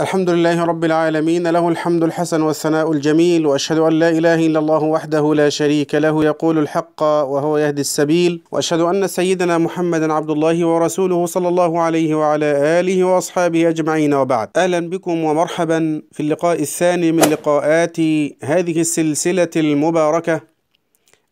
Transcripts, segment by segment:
الحمد لله رب العالمين له الحمد الحسن والثناء الجميل واشهد ان لا اله الا الله وحده لا شريك له يقول الحق وهو يهدي السبيل واشهد ان سيدنا محمدا عبد الله ورسوله صلى الله عليه وعلى اله واصحابه اجمعين وبعد اهلا بكم ومرحبا في اللقاء الثاني من لقاءات هذه السلسله المباركه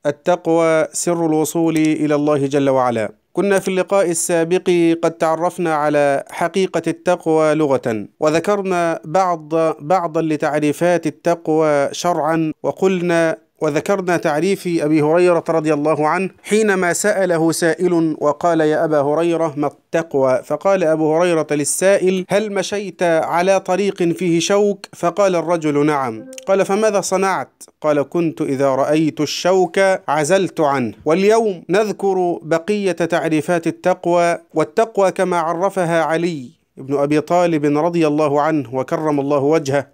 التقوى سر الوصول الى الله جل وعلا كنا في اللقاء السابق قد تعرفنا على حقيقة التقوى لغة وذكرنا بعض بعضا لتعريفات التقوى شرعا وقلنا وذكرنا تعريف أبي هريرة رضي الله عنه حينما سأله سائل وقال يا أبا هريرة ما التقوى فقال أبو هريرة للسائل هل مشيت على طريق فيه شوك فقال الرجل نعم قال فماذا صنعت قال كنت إذا رأيت الشوك عزلت عنه واليوم نذكر بقية تعريفات التقوى والتقوى كما عرفها علي بن أبي طالب رضي الله عنه وكرم الله وجهه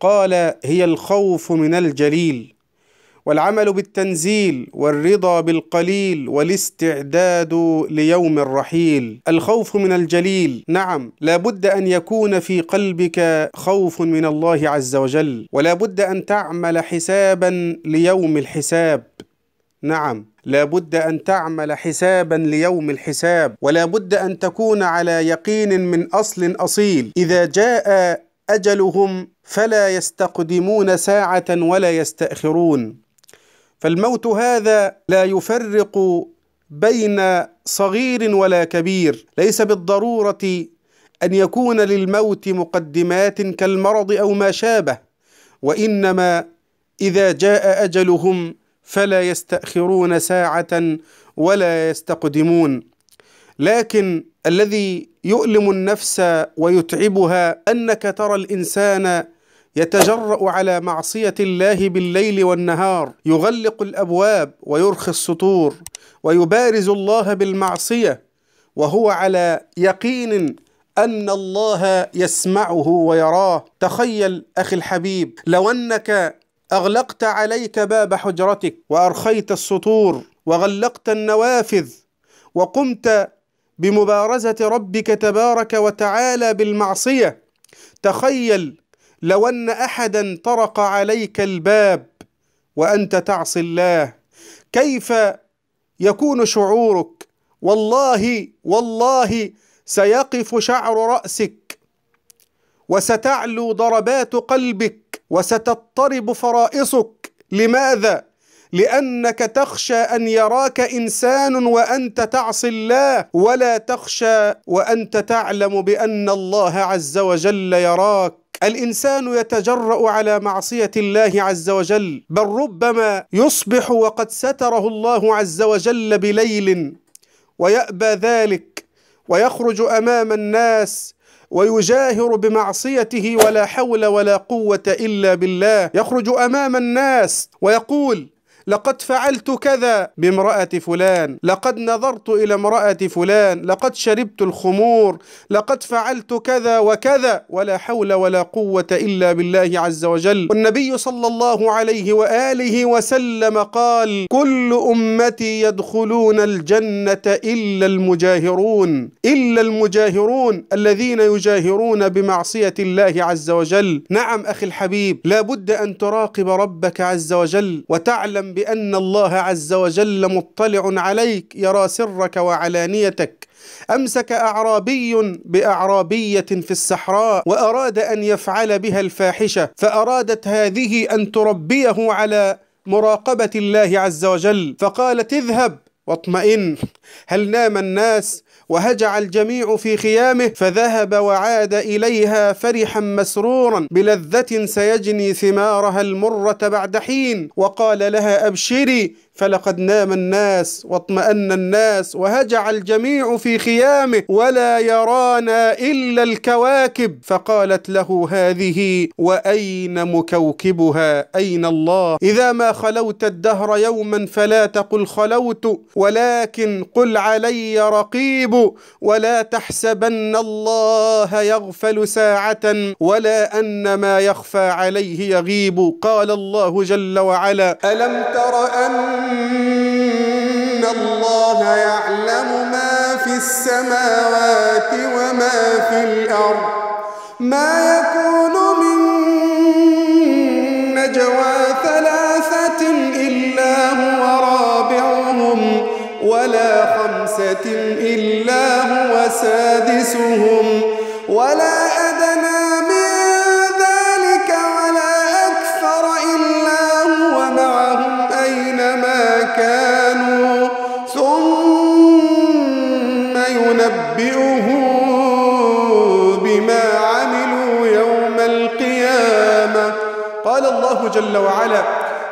قال هي الخوف من الجليل والعمل بالتنزيل والرضا بالقليل والاستعداد ليوم الرحيل الخوف من الجليل نعم لا بد أن يكون في قلبك خوف من الله عز وجل ولا بد أن تعمل حسابا ليوم الحساب نعم لا بد أن تعمل حسابا ليوم الحساب ولا بد أن تكون على يقين من أصل أصيل إذا جاء أجلهم فلا يستقدمون ساعة ولا يستأخرون فالموت هذا لا يفرق بين صغير ولا كبير ليس بالضروره ان يكون للموت مقدمات كالمرض او ما شابه وانما اذا جاء اجلهم فلا يستاخرون ساعه ولا يستقدمون لكن الذي يؤلم النفس ويتعبها انك ترى الانسان يتجرأ على معصية الله بالليل والنهار يغلق الأبواب ويرخي السطور ويبارز الله بالمعصية وهو على يقين أن الله يسمعه ويراه تخيل أخي الحبيب لو أنك أغلقت عليك باب حجرتك وأرخيت السطور وغلقت النوافذ وقمت بمبارزة ربك تبارك وتعالى بالمعصية تخيل لو أن أحدا طرق عليك الباب وأنت تعصي الله كيف يكون شعورك والله والله سيقف شعر رأسك وستعلو ضربات قلبك وستضطرب فرائصك لماذا؟ لأنك تخشى أن يراك إنسان وأنت تعصي الله ولا تخشى وأنت تعلم بأن الله عز وجل يراك الإنسان يتجرأ على معصية الله عز وجل بل ربما يصبح وقد ستره الله عز وجل بليل ويأبى ذلك ويخرج أمام الناس ويجاهر بمعصيته ولا حول ولا قوة إلا بالله يخرج أمام الناس ويقول لقد فعلت كذا بامرأة فلان لقد نظرت إلى امرأة فلان لقد شربت الخمور لقد فعلت كذا وكذا ولا حول ولا قوة إلا بالله عز وجل والنبي صلى الله عليه وآله وسلم قال كل أمتي يدخلون الجنة إلا المجاهرون إلا المجاهرون الذين يجاهرون بمعصية الله عز وجل نعم أخي الحبيب لا بد أن تراقب ربك عز وجل وتعلم بأن الله عز وجل مطلع عليك يرى سرك وعلانيتك أمسك أعرابي بأعرابية في الصحراء وأراد أن يفعل بها الفاحشة فأرادت هذه أن تربيه على مراقبة الله عز وجل فقالت اذهب واطمئن هل نام الناس وهجع الجميع في خيامه فذهب وعاد اليها فرحا مسرورا بلذه سيجني ثمارها المره بعد حين وقال لها ابشري فلقد نام الناس واطمأن الناس وهجع الجميع في خيامه ولا يرانا إلا الكواكب فقالت له هذه وأين مكوكبها أين الله إذا ما خلوت الدهر يوما فلا تقل خلوت ولكن قل علي رقيب ولا تحسبن الله يغفل ساعة ولا أن ما يخفى عليه يغيب قال الله جل وعلا ألم تر أن إن الله يعلم ما في السماوات وما في الأرض ما يكون من نجوى ثلاثة إلا هو رابعهم ولا خمسة إلا هو سادسهم ولا أدنى الله جل وعلا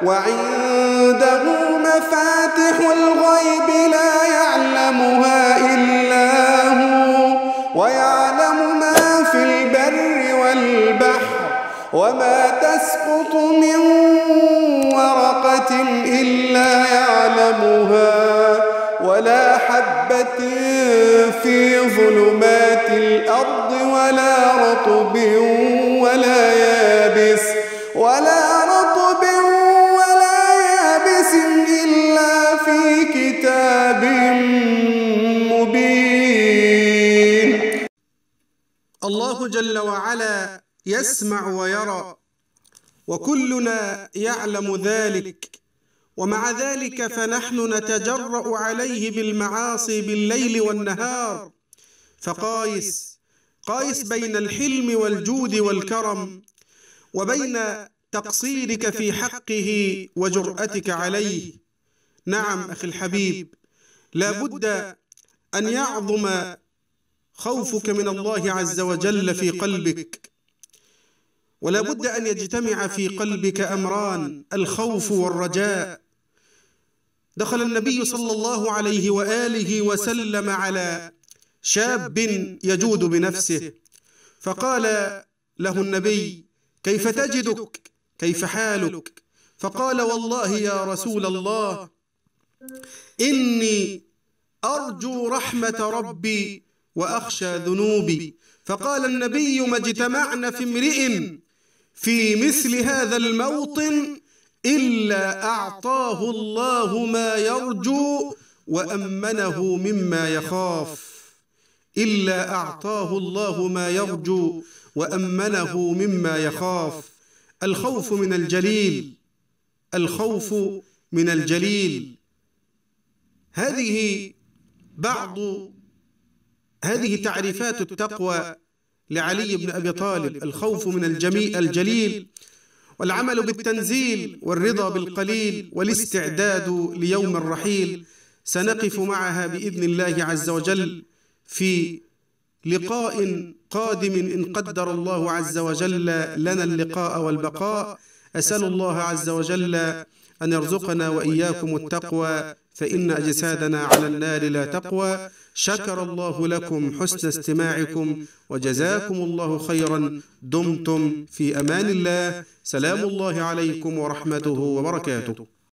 وعنده مفاتح الغيب لا يعلمها إلا هو ويعلم ما في البر والبحر وما تسقط من ورقة إلا يعلمها ولا حبة في ظلمات الأرض ولا رطب ولا يابس ولا جل وعلا يسمع ويرى وكلنا يعلم ذلك ومع ذلك فنحن نتجرأ عليه بالمعاصي بالليل والنهار فقايس قايس بين الحلم والجود والكرم وبين تقصيرك في حقه وجرأتك عليه نعم أخي الحبيب لا بد أن يعظم خوفك من الله عز وجل في قلبك ولا بد أن يجتمع في قلبك أمران الخوف والرجاء دخل النبي صلى الله عليه وآله وسلم على شاب يجود بنفسه فقال له النبي كيف تجدك كيف حالك فقال والله يا رسول الله إني أرجو رحمة ربي وأخشى ذنوبي فقال النبي ما اجتمعنا في امرئ في مثل هذا الموطن إلا أعطاه الله ما يرجو وأمنه مما يخاف إلا أعطاه الله ما يرجو وأمنه مما يخاف الخوف من الجليل الخوف من الجليل هذه بعض هذه تعريفات التقوى لعلي بن أبي طالب الخوف من الجميع الجليل والعمل بالتنزيل والرضا بالقليل والاستعداد ليوم الرحيل سنقف معها بإذن الله عز وجل في لقاء قادم إن قدر الله عز وجل لنا اللقاء والبقاء أسأل الله عز وجل أن يرزقنا وإياكم التقوى فإن أجسادنا على النار لا تقوى شكر الله لكم حسن استماعكم وجزاكم الله خيرا دمتم في أمان الله سلام الله عليكم ورحمته وبركاته